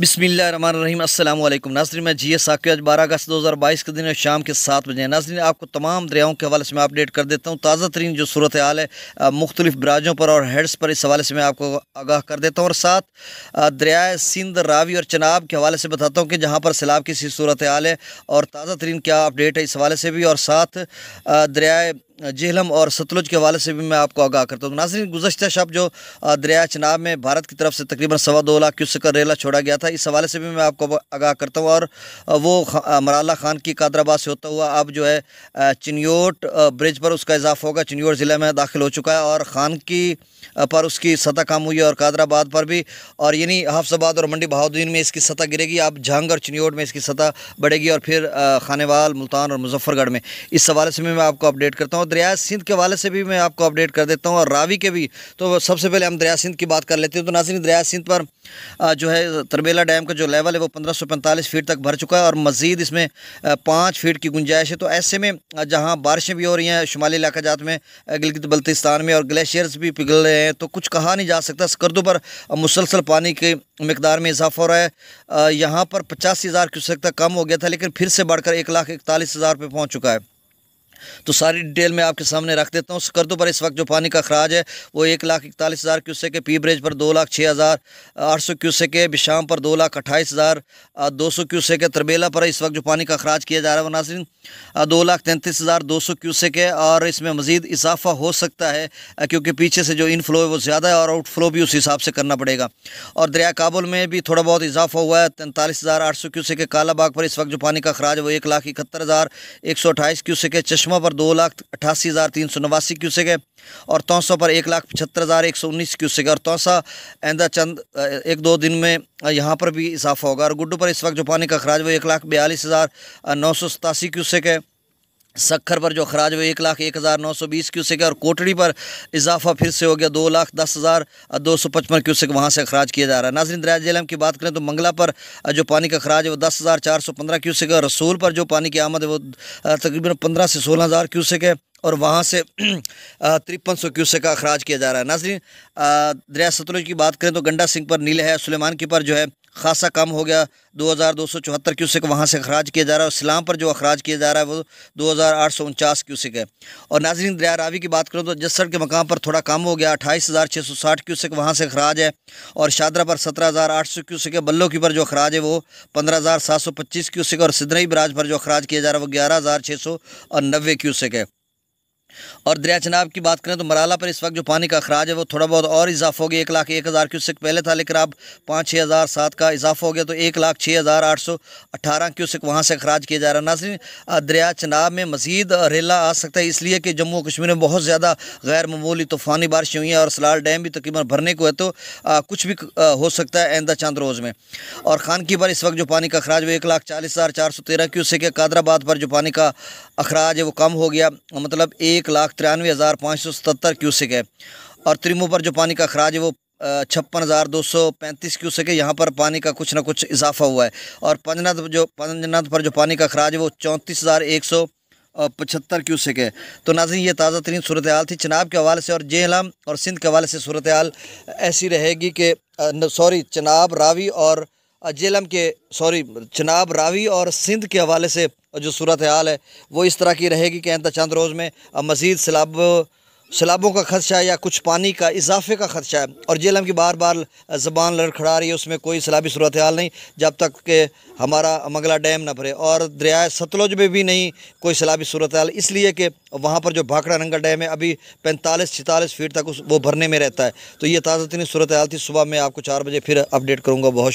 बिसमीम अल्लाम नाजरीन मैं जी एस आके आज बारह अगस्त दो हज़ार बाईस के दिन शाम के सात बजे हैं नाजरीन आपको तमाम दरियाओं के हवाले से मैं अपडेट कर देता हूँ ताज़ा तरीन जो सूरत हाल है मुख्तलिफ बराजों पर और हेड्स पर इस हवाले से मैं आपको आगाह कर देता हूँ और साथ दरियाए सिंध रावी और चनाब के हवाले से बताता हूँ कि जहाँ पर सैलाब की सी सूरत हाल है और ताज़ा तरीन क्या अपडेट है इस हवाले से भी और साथ दरियाए जेहलम और सतलुज के हवाले से भी मैं आपको आगाह करता हूँ नाजरीन गुजशत शब जो दरिया चनाब में भारत की तरफ से तकरीबन सवा दो लाख क्यूसक का रेला छोड़ा गया था इस हवाले से भी मैं आपको आगाह करता हूँ और वो खा, मराला खान की कादराबाद से होता हुआ अब जो है चिनियोट ब्रिज पर उसका इजाफा होगा चिनियोट ज़िले में दाखिल हो चुका है और खान की पर उसकी सतह कम हुई है और कादराबाद पर भी और यानी हाफसाबाद और मंडी बहाद्दीन में इसकी सतह गिरेगी अब झंग और चिनियोट में इसकी सतह बढ़ेगी और फिर खानेवाल मुल्तान और मुजफ्फरगढ़ में इस हवाले से भी मैं आपको अपडेट करता हूँ और दरिया सिंध के वाले से भी मैं आपको अपडेट कर देता हूँ और रावी के भी तो सबसे पहले हम दरिया सिंध की बात कर लेते हैं तो नासिर दरिया सिंध पर जो है तरबेला डैम का जो लेवल है वो पंद्रह फीट तक भर चुका है और मज़ीद इसमें पाँच फीट की गुंजाइश है तो ऐसे में जहाँ बारिशें भी हो रही हैं शुमाली इलाका जात में गिलगित बल्तिस्तान में और ग्लेशियर्स भी पिघल रहे हैं तो कुछ कहा नहीं जा सकता स्कर्दों पर मुसलसल पानी के मकदार में इजाफा हो रहा है यहाँ पर पचासी हज़ार क्यूसेक तक कम हो गया था लेकिन फिर से बढ़कर एक लाख इकतालीस हज़ार पर पहुँच चुका है तो सारी डिटेल मैं आपके सामने रख देता हूँ स्कर्दों पर इस वक्त जो पानी का खराज है वो एक लाख इकतालीस हज़ार क्यूसे है पी ब्रिज पर दो लाख छः हज़ार आठ सौ क्यूसे है बिशाम पर दो लाख अट्ठाईस हज़ार दो सौ क्यूसेक है तरबेला पर इस वक्त जो पानी का खराज किया जा रहा है वो दो लाख तैंतीस हज़ार दो सौ क्यूसेक है और इसमें मज़ीद इजाफा हो सकता है क्योंकि पीछे से जो इन फ्लो है वो ज़्यादा है और आउट फ्लो भी उस हिसाब से करना पड़ेगा और दरिया काबुल में भी थोड़ा बहुत इजाफा हुआ है तैंतालीस हज़ार आठ सौ क्यूसेक काला बाग पर इस वक्त जो पानी का खराज है वो एक लाख इकहत्तर हज़ार एक सौ अट्ठाईस क्यूसेक चश्मा सुरमा पर दो लाख अट्ठासी हज़ार तीन सौ नवासी क्यूसेक है और तौसा पर एक लाख पचहत्तर हज़ार एक सौ उन्नीस क्यूसेक है और तौसा आंदा चंद एक दो दिन में यहाँ पर भी इजाफा होगा और गुड्डू पर इस वक्त जो पानी का खराज वो एक लाख बयालीस हज़ार नौ सौ सतासी क्यूसेक है सखर पर जो खराज हुए एक लाख एक हज़ार नौ सौ बीस क्यूसिक और कोटड़ी पर इजाफा फिर से हो गया दो लाख दस हज़ार दो सौ पचपन क्यूसिक वहाँ से खराज किया जा रहा है नाजरन दरिया जलम की बात करें तो मंगला पर जो पानी का खराज है वो दस हज़ार चार सौ पंद्रह क्यूसिक है रसूल पर जो पानी की आमद है वो तकरीबन पंद्रह से सोलह हज़ार क्यूसिक है और वहाँ से तिरपन सौ क्यूसिक का अखराज किया जा रहा है नाजरन दरिया सतलुज की बात करें तो गंडा सिंह पर नीले है सुलेमान की पर जो है खासा कम हो गया दो हज़ार दो सौ चौहत्तर क्यूसिक वहाँ से अखराज किया जा रहा है और इस्लाम पर जो अखराज किया जा रहा है वो दो हज़ार आठ सौ उनचास क्यूसिक है और नाजरीन दरिया रावी की बात करूँ तो जसर के मकाम पर थोड़ा कम हो गया अट्ठाईस हज़ार छः सौ साठ क्यूसिक वहाँ से अखराज है और शादरा पर सत्रह हज़ार आठ सौ क्यूसिक है बल्लो की पर जो अखराज है वो पंद्रह हज़ार सात सौ पच्चीस क्यूसिक और सिदरई बराज पर जो अखराज किया जा रहा है वो ग्यारह हज़ार छः सौ और नब्बे क्यूसिक है और दरिया चनाब की बात करें तो मराला पर इस वक्त जो पानी का अखराज है वो थोड़ा बहुत और इजाफा हो गया एक लाख एक हज़ार क्यूसिक पहले था लेकिन अब पाँच छः हज़ार सात का इजाफा हो गया तो एक लाख छः हज़ार आठ सौ अट्ठारह क्यूसिक वहाँ से अखराज किया जा रहा है नाजरीन दरिया चनाब में मजीद रेला आ सकता है इसलिए कि जम्मू कश्मीर में बहुत ज़्यादा गैर ममूली तूफ़ानी बारिश हुई हैं और सलाल डैम भी तकरीबन भरने को है तो आ, कुछ भी आ, हो सकता है आइंदा चंद रोज़ में और खान की पर इस वक्त जो पानी का अखराज वो एक लाख चालीस हज़ार चार सौ तेरह क्यूसिक है कादराबाद पर जो पानी का अखराज है वो कम हो गया मतलब एक एक लाख तिरानवे हज़ार पाँच सौ सतहत्तर क्यूसिक है और त्रिमु पर जो पानी का खराज है वो छप्पन हज़ार दो सौ पैंतीस क्यूसिक है यहाँ पर पानी का कुछ ना कुछ इजाफा हुआ है और पंजनाथ जो पंजनाथ पर जो पानी का खराज है वो चौंतीस हज़ार एक सौ पचहत्तर क्यूसिक है तो नाजी ये ताज़ा तरीन सूरत हाल थी चनाब के हवाले से और जेहलाम और सिंध के हवाले से सूरत हाल ऐसी रहेगी कि सॉरी चनाब रावी और जेलम के सॉरी चनाब रावी और सिंध के हवाले से जो सूरत हाल है वो इस तरह की रहेगी कि आंदा चंद रोज़ में मज़ीद सैलाब सैलाबों का खदशा या कुछ पानी का इजाफे का ख़र्चा है और जेलम की बार बार ज़बान लड़खड़ा रही है उसमें कोई सैलाबी सूरत हाल नहीं जब तक के हमारा मंगला डैम न भरे और दरियाए सतलुज में भी नहीं कोई सैलाबी सूरत हाल इसलिए कि वहाँ पर जो भाखड़ा नंगा डैम है अभी पैंतालीस छतालीस फीट तक उस वो भरने में रहता है तो ये ताज़ा तीन सूरत हाल थी सुबह मैं आपको चार बजे फिर अपडेट करूँगा बहुत